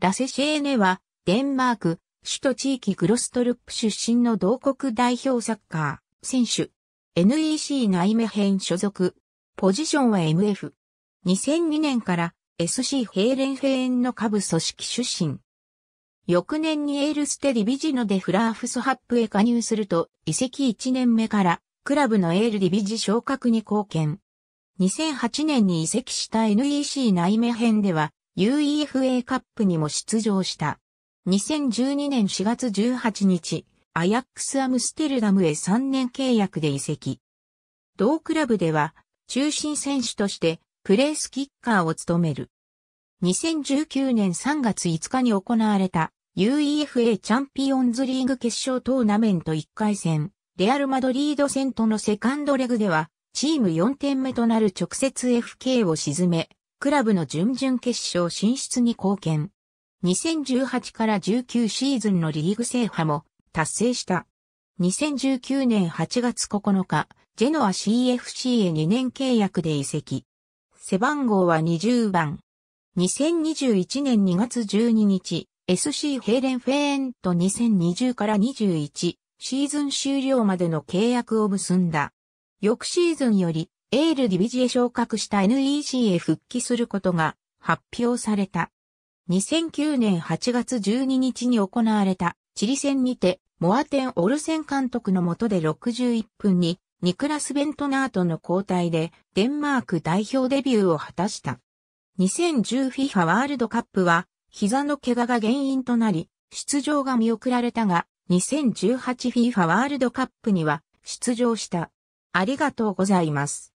ラセシェーネは、デンマーク、首都地域グロストルップ出身の同国代表サッカー、選手。NEC 内目編所属。ポジションは MF。2002年から SC ヘーレンフェーンの下部組織出身。翌年にエールステディビジノでフラーフスハップへ加入すると、移籍1年目から、クラブのエールディビジ昇格に貢献。2008年に移籍した NEC 内目編では、UEFA カップにも出場した。2012年4月18日、アヤックスアムステルダムへ3年契約で移籍。同クラブでは、中心選手として、プレースキッカーを務める。2019年3月5日に行われた UEFA チャンピオンズリーグ決勝トーナメント1回戦、レアル・マドリード戦とのセカンドレグでは、チーム4点目となる直接 FK を沈め、クラブの準々決勝進出に貢献。2018から19シーズンのリーグ制覇も達成した。2019年8月9日、ジェノア CFC へ2年契約で移籍。背番号は20番。2021年2月12日、SC ヘイレンフェーンと2020から21シーズン終了までの契約を結んだ。翌シーズンよりエールディビジへ昇格した NEC へ復帰することが発表された。2009年8月12日に行われたチリ戦にて、モアテン・オルセン監督の下で61分に、ニクラス・ベントナートの交代で、デンマーク代表デビューを果たした。2010FIFA ワールドカップは、膝の怪我が原因となり、出場が見送られたが、2018FIFA ワールドカップには出場した。ありがとうございます。